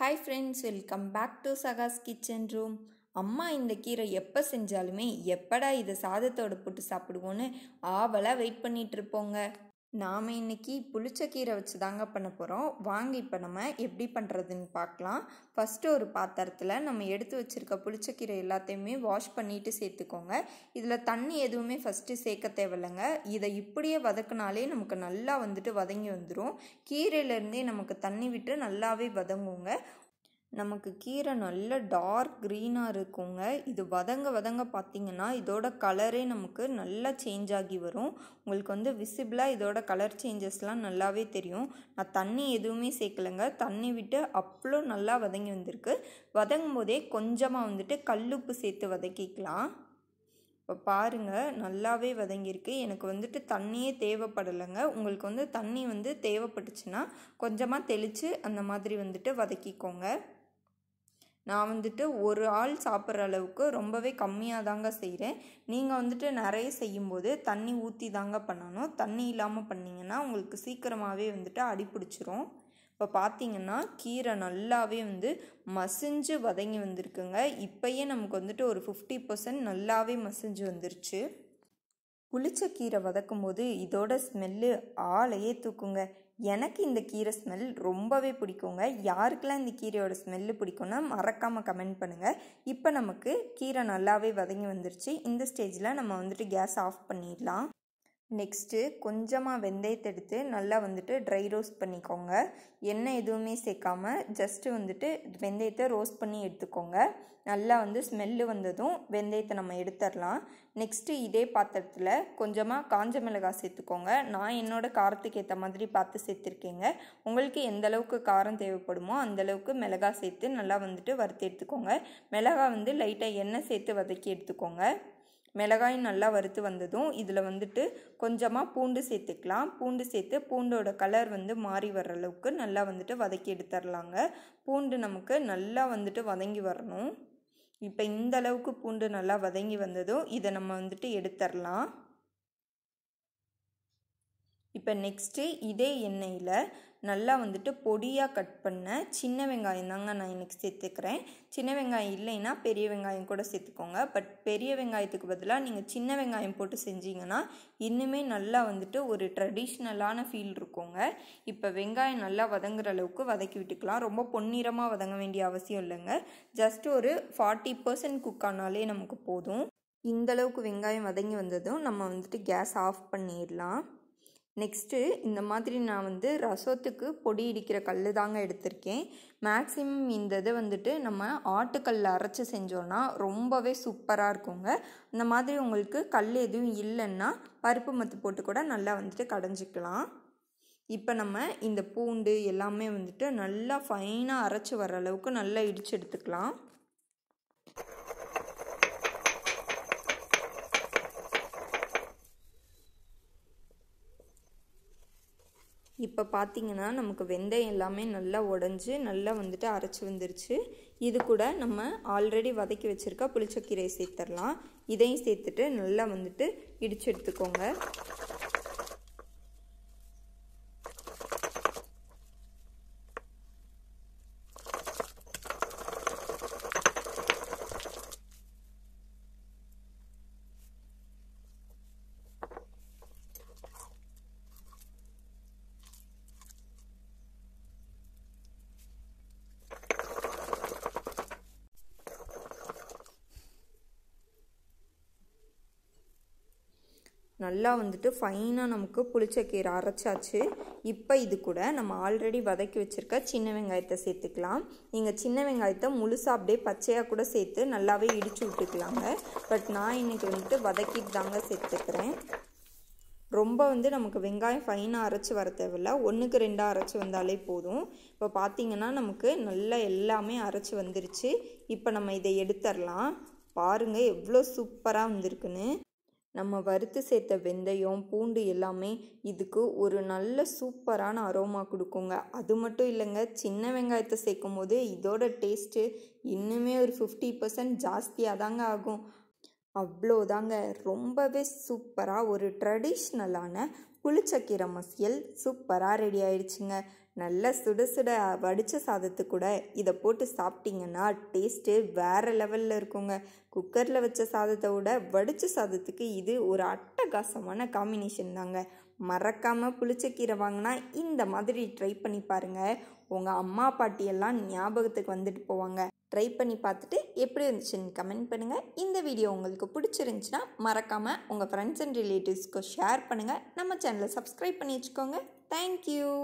hi friends welcome back to சகாஸ் kitchen room அம்மா இந்த கீரை எப்போ செஞ்சாலுமே எப்படா இதை சாதத்தோடு போட்டு சாப்பிடுவோன்னு ஆவலாக வெயிட் பண்ணிகிட்ருப்போங்க நாம் இன்றைக்கி புளிச்சக்கீரை வச்சு தாங்க பண்ண போகிறோம் வாங்க இப்போ நம்ம எப்படி பண்ணுறதுன்னு பார்க்கலாம் ஃபஸ்ட்டு ஒரு பாத்திரத்தில் நம்ம எடுத்து வச்சுருக்க புளிச்சக்கீரை எல்லாத்தையுமே வாஷ் பண்ணிவிட்டு சேர்த்துக்கோங்க இதில் தண்ணி எதுவுமே ஃபஸ்ட்டு சேர்க்க தேவையில்லைங்க இதை இப்படியே வதக்குனாலே நமக்கு நல்லா வந்துட்டு வதங்கி வந்துடும் கீரையிலேருந்தே நமக்கு தண்ணி விட்டு நல்லாவே வதங்குங்க நமக்கு கீரை நல்ல டார்க் க்ரீனாக இருக்குங்க இது வதங்க வதங்க பார்த்திங்கன்னா இதோட கலரே நமக்கு நல்லா சேஞ்ச் ஆகி வரும் உங்களுக்கு வந்து விசிபிளாக இதோட கலர் சேஞ்சஸ்லாம் நல்லாவே தெரியும் நான் தண்ணி எதுவுமே சேர்க்கலைங்க தண்ணி விட்டு அவ்வளோ நல்லா வதங்கி வந்திருக்கு வதங்கும் போதே கொஞ்சமாக வந்துட்டு கல்லுப்பு சேர்த்து வதக்கிக்கலாம் இப்போ பாருங்கள் நல்லாவே வதங்கியிருக்கு எனக்கு வந்துட்டு தண்ணியே தேவைப்படலைங்க உங்களுக்கு வந்து தண்ணி வந்து தேவைப்பட்டுச்சுன்னா கொஞ்சமாக தெளித்து அந்த மாதிரி வந்துட்டு வதக்கிக்கோங்க நான் வந்துட்டு ஒரு ஆள் சாப்பிட்ற அளவுக்கு ரொம்பவே கம்மியாக தாங்க செய்கிறேன் நீங்கள் வந்துட்டு நிறைய செய்யும்போது தண்ணி ஊற்றி தாங்க பண்ணணும் தண்ணி இல்லாமல் பண்ணிங்கன்னா உங்களுக்கு சீக்கிரமாகவே வந்துட்டு அடிப்பிடிச்சிரும் இப்போ பார்த்தீங்கன்னா கீரை நல்லாவே வந்து மசிஞ்சு வதங்கி வந்திருக்குங்க இப்போயே நமக்கு வந்துட்டு ஒரு ஃபிஃப்டி பர்சன்ட் நல்லாவே மசிஞ்சு வந்துருச்சு புளிச்ச கீரை வதக்கும் போது இதோட ஸ்மெல்லு ஆளையே தூக்குங்க எனக்கு இந்த கீரை ஸ்மெல் ரொம்பவே பிடிக்குங்க யாருக்கெல்லாம் இந்த கீரையோட ஸ்மெல்லு பிடிக்கும்னா மறக்காமல் கமெண்ட் பண்ணுங்கள் இப்போ நமக்கு கீரை நல்லாவே வதங்கி வந்துருச்சு இந்த ஸ்டேஜில் நம்ம வந்துட்டு கேஸ் ஆஃப் பண்ணிடலாம் நெக்ஸ்ட்டு கொஞ்சமாக வெந்தயத்தை எடுத்து நல்லா வந்துட்டு ட்ரை ரோஸ்ட் பண்ணிக்கோங்க எண்ணெய் எதுவுமே சேர்க்காம ஜஸ்ட்டு வந்துட்டு வெந்தயத்தை ரோஸ்ட் பண்ணி எடுத்துக்கோங்க நல்லா வந்து ஸ்மெல்லு வந்ததும் வெந்தயத்தை நம்ம எடுத்துடலாம் நெக்ஸ்ட்டு இதே பாத்திரத்தில் கொஞ்சமாக காஞ்ச மிளகாய் சேர்த்துக்கோங்க நான் என்னோடய காரத்துக்கு ஏற்ற மாதிரி பார்த்து சேர்த்துருக்கேங்க உங்களுக்கு எந்த அளவுக்கு காரம் தேவைப்படுமோ அந்தளவுக்கு மிளகாய் சேர்த்து நல்லா வந்துட்டு வறுத்து எடுத்துக்கோங்க மிளகாய் வந்து லைட்டாக எண்ணெய் சேர்த்து வதக்கி எடுத்துக்கோங்க மிளகாய் நல்லா வறுத்து வந்ததும் இதில் வந்துட்டு கொஞ்சமாக பூண்டு சேர்த்துக்கலாம் பூண்டு சேர்த்து பூண்டோட கலர் வந்து மாறி வர்ற அளவுக்கு நல்லா வந்துட்டு வதக்கி எடுத்துடலாங்க பூண்டு நமக்கு நல்லா வந்துட்டு வதங்கி வரணும் இப்போ இந்த அளவுக்கு பூண்டு நல்லா வதங்கி வந்ததும் இதை நம்ம வந்துட்டு எடுத்துடலாம் இப்போ நெக்ஸ்ட்டு இதே எண்ணெயில் நல்லா வந்துட்டு பொடியாக கட் பண்ண சின்ன வெங்காயம் தாங்க நான் இன்றைக்கி சேர்த்துக்கிறேன் சின்ன வெங்காயம் இல்லைன்னா பெரிய வெங்காயம் கூட சேர்த்துக்கோங்க பட் பெரிய வெங்காயத்துக்கு பதிலாக நீங்கள் சின்ன வெங்காயம் போட்டு செஞ்சீங்கன்னா இன்னுமே நல்லா வந்துட்டு ஒரு ட்ரெடிஷ்னலான ஃபீல் இருக்குங்க இப்போ வெங்காயம் நல்லா வதங்குற அளவுக்கு வதக்கி விட்டுக்கலாம் ரொம்ப பொன்னிறமாக வதங்க வேண்டிய அவசியம் இல்லைங்க ஜஸ்ட் ஒரு ஃபார்ட்டி பர்சன்ட் குக் ஆனாலே நமக்கு போதும் இந்தளவுக்கு வெங்காயம் வதங்கி வந்ததும் நம்ம வந்துட்டு கேஸ் ஆஃப் பண்ணிடலாம் நெக்ஸ்ட்டு இந்த மாதிரி நான் வந்து ரசத்துக்கு பொடி இடிக்கிற கல் தாங்க எடுத்திருக்கேன் மேக்ஸிமம் இந்த இதை வந்துட்டு நம்ம ஆட்டுக்கல்லில் அரைச்சி செஞ்சோன்னா ரொம்பவே சூப்பராக இருக்குங்க இந்த மாதிரி உங்களுக்கு கல் எதுவும் இல்லைன்னா பருப்பு மத்து போட்டு கூட நல்லா வந்துட்டு கடைஞ்சிக்கலாம் இப்போ நம்ம இந்த பூண்டு எல்லாமே வந்துட்டு நல்லா ஃபைனாக அரைச்சி வர அளவுக்கு நல்லா இடித்து எடுத்துக்கலாம் இப்போ பார்த்தீங்கன்னா நமக்கு வெந்தயம் எல்லாமே நல்லா உடஞ்சி நல்லா வந்துட்டு அரைச்சி வந்துருச்சு இது கூட நம்ம ஆல்ரெடி வதக்கி வச்சுருக்கா புளிச்சக்கீரையை சேர்த்துடலாம் இதையும் சேர்த்துட்டு நல்லா வந்துட்டு இடிச்சு எடுத்துக்கோங்க நல்லா வந்துட்டு ஃபைனாக நமக்கு புளிச்சக்கீரை அரைச்சாச்சு இப்போ இது கூட நம்ம ஆல்ரெடி வதக்கி வச்சுருக்க சின்ன வெங்காயத்தை சேர்த்துக்கலாம் நீங்கள் சின்ன வெங்காயத்தை முழுசாக அப்படியே பச்சையாக கூட சேர்த்து நல்லாவே இடித்து விட்டுக்கலாங்க பட் நான் இன்றைக்கி வந்துட்டு வதக்கிட்டு தாங்க சேர்த்துக்கிறேன் ரொம்ப வந்து நமக்கு வெங்காயம் ஃபைனாக அரைச்சி வர தேவையில்ல ஒன்றுக்கு ரெண்டாக அரைச்சி வந்தாலே போதும் இப்போ பார்த்திங்கன்னா நமக்கு நல்லா எல்லாமே அரைச்சி வந்துருச்சு இப்போ நம்ம இதை எடுத்துடலாம் பாருங்கள் எவ்வளோ சூப்பராக வந்திருக்குன்னு நம்ம வறுத்து சேர்த்த வெந்தயம் பூண்டு எல்லாமே இதுக்கு ஒரு நல்ல சூப்பரான அரோமா கொடுக்குங்க அது மட்டும் இல்லைங்க சின்ன வெங்காயத்தை சேர்க்கும் போது இதோட டேஸ்ட்டு இன்னுமே ஒரு ஃபிஃப்டி பர்சன்ட் ஜாஸ்தியாக தாங்க ஆகும் அவ்வளோதாங்க ரொம்பவே சூப்பராக ஒரு ட்ரெடிஷ்னலான புளிச்சக்கீரை மசியல் சூப்பராக ரெடி ஆயிடுச்சுங்க நல்ல சுட சுட வடித்த சாதத்து கூட இதை போட்டு சாப்பிட்டிங்கன்னா டேஸ்ட்டு வேறு லெவலில் இருக்குங்க குக்கரில் வச்ச சாதத்தை விட வடித்த சாதத்துக்கு இது ஒரு அட்டகாசமான காம்பினேஷன் தாங்க மறக்காமல் புளிச்சக்கீரை வாங்கினா இந்த மாதிரி ட்ரை பண்ணி பாருங்கள் உங்கள் அம்மா பாட்டியெல்லாம் ஞாபகத்துக்கு வந்துட்டு போவாங்க ட்ரை பண்ணி பார்த்துட்டு எப்படி இருந்துச்சுன்னு கமெண்ட் பண்ணுங்கள் இந்த வீடியோ உங்களுக்கு பிடிச்சிருந்துச்சின்னா மறக்காமல் உங்கள் ஃப்ரெண்ட்ஸ் அண்ட் ரிலேட்டிவ்ஸ்க்கு ஷேர் பண்ணுங்கள் நம்ம சேனலை சப்ஸ்கிரைப் பண்ணி வச்சுக்கோங்க தேங்க்யூ